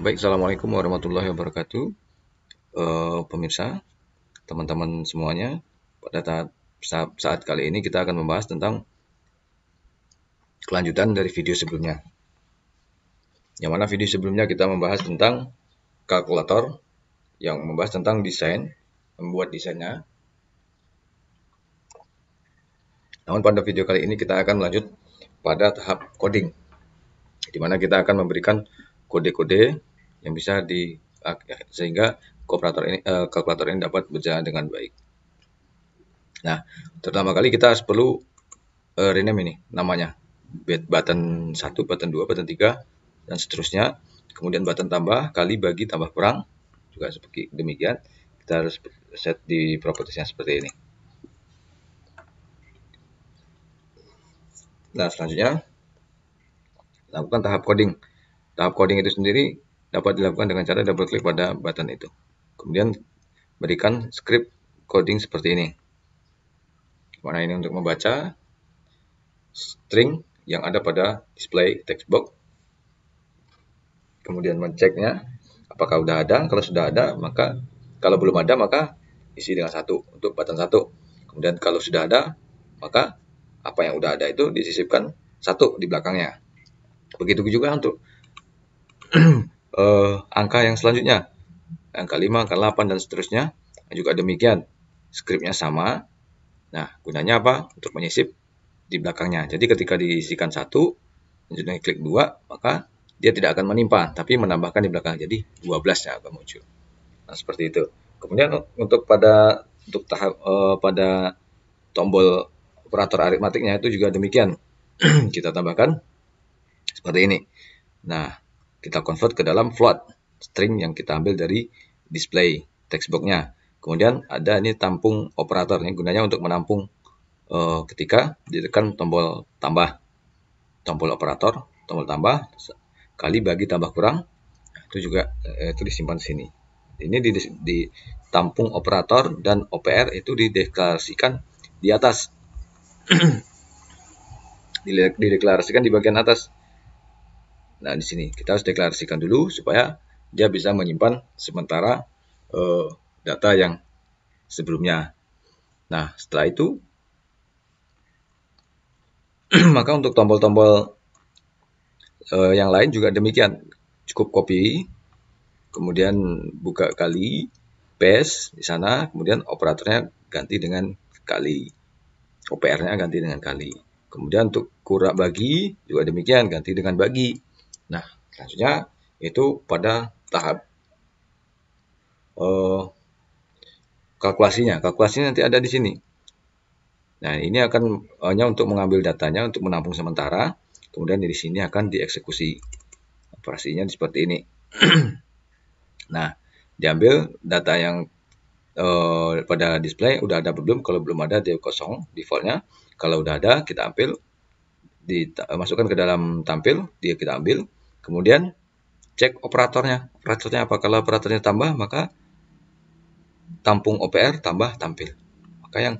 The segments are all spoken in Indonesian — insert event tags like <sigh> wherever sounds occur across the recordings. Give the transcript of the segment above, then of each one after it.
Baik, Assalamualaikum warahmatullahi wabarakatuh. Uh, pemirsa, teman-teman semuanya, pada saat, saat, saat kali ini kita akan membahas tentang kelanjutan dari video sebelumnya. Yang mana video sebelumnya kita membahas tentang kalkulator, yang membahas tentang desain, membuat desainnya. Namun pada video kali ini kita akan lanjut pada tahap coding di mana kita akan memberikan kode-kode yang bisa di ah, ya, sehingga kooperator ini eh, kalkulator ini dapat berjalan dengan baik. Nah, terutama kali kita perlu uh, rename ini namanya button 1, button 2, button 3 dan seterusnya. Kemudian button tambah kali bagi tambah kurang juga seperti demikian. Kita harus set di propertiesnya seperti ini. Nah, selanjutnya lakukan tahap coding. Tahap coding itu sendiri dapat dilakukan dengan cara double klik pada button itu. Kemudian berikan script coding seperti ini. Warna ini untuk membaca string yang ada pada display textbox Kemudian menceknya apakah sudah ada. Kalau sudah ada, maka kalau belum ada maka isi dengan satu untuk button satu. Kemudian kalau sudah ada, maka apa yang sudah ada itu disisipkan satu di belakangnya. Begitu juga untuk <clears throat> <clears throat> uh, angka yang selanjutnya. Angka 5, angka 8, dan seterusnya. Juga demikian. Skripnya sama. Nah, gunanya apa? Untuk menyisip di belakangnya. Jadi ketika diisikan satu, kemudian klik 2, maka dia tidak akan menimpa, tapi menambahkan di belakang. Jadi 12 yang akan muncul. Nah, seperti itu. Kemudian untuk pada untuk tahap uh, pada tombol operator aritmatiknya itu juga demikian. <clears throat> Kita tambahkan seperti ini. Nah, kita convert ke dalam float string yang kita ambil dari display textboxnya. Kemudian ada ini tampung operator ini gunanya untuk menampung uh, ketika ditekan tombol tambah, tombol operator, tombol tambah kali bagi tambah kurang itu juga eh, itu disimpan di sini. Ini di, di tampung operator dan OPR itu dideklarasikan di atas <clears throat> dideklarasikan di bagian atas Nah, di sini kita harus deklarasikan dulu supaya dia bisa menyimpan sementara uh, data yang sebelumnya. Nah, setelah itu <clears throat> maka untuk tombol-tombol uh, yang lain juga demikian. Cukup copy, kemudian buka kali, paste di sana, kemudian operatornya ganti dengan kali. OPR-nya ganti dengan kali. Kemudian untuk kurang bagi juga demikian, ganti dengan bagi. Nah, selanjutnya itu pada tahap uh, kalkulasinya. Kalkulasinya nanti ada di sini. Nah, ini akan hanya eh, untuk mengambil datanya untuk menampung sementara, kemudian di sini akan dieksekusi operasinya seperti ini. <clears throat> nah, diambil data yang uh, pada display udah ada belum? Kalau belum ada dia kosong defaultnya. Kalau udah ada kita ambil dimasukkan ke dalam tampil, dia kita ambil Kemudian cek operatornya. Operatornya apakah operatornya tambah maka tampung OPR tambah tampil. Maka yang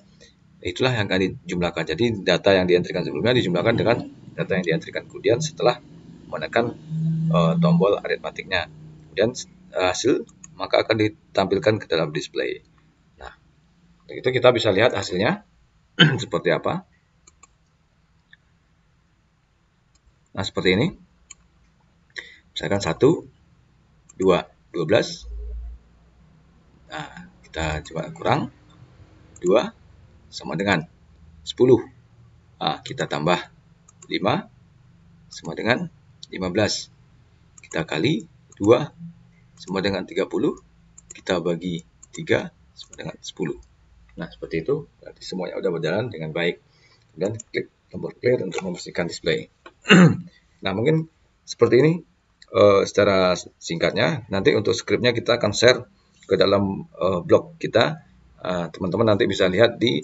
itulah yang akan dijumlahkan. Jadi data yang diantrikan sebelumnya dijumlahkan dengan data yang diantrikan kemudian setelah menekan uh, tombol aritmatiknya. Kemudian eh, hasil maka akan ditampilkan ke dalam display. Nah, itu kita bisa lihat hasilnya <clears throat> seperti apa. Nah, seperti ini. Misalkan 1, 2, 12. Nah, kita coba kurang. 2 sama dengan 10. Nah, kita tambah 5 sama dengan 15. Kita kali 2 sama dengan 30. Kita bagi 3 sama dengan 10. Nah, seperti itu. Berarti semuanya sudah berjalan dengan baik. Dan klik tombol clear untuk memastikan display. <clears throat> nah, mungkin seperti ini uh, secara singkatnya. Nanti untuk skripnya kita akan share ke dalam uh, blog kita. Eh, teman-teman uh, nanti bisa lihat di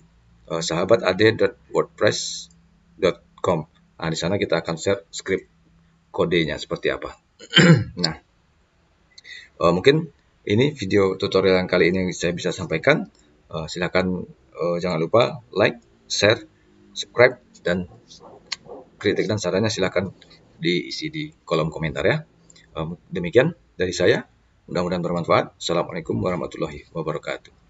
uh, sahabatad.wordpress.com. Nah, di sana kita akan share skrip kodenya seperti apa. <clears throat> nah, uh, mungkin ini video tutorial yang kali ini saya bisa sampaikan. Uh, silakan uh, jangan lupa like, share, subscribe, dan kritik dan sarannya silahkan diisi di kolom komentar ya demikian dari saya. Mudah-mudahan bermanfaat. Assalamualaikum warahmatullahi wabarakatuh.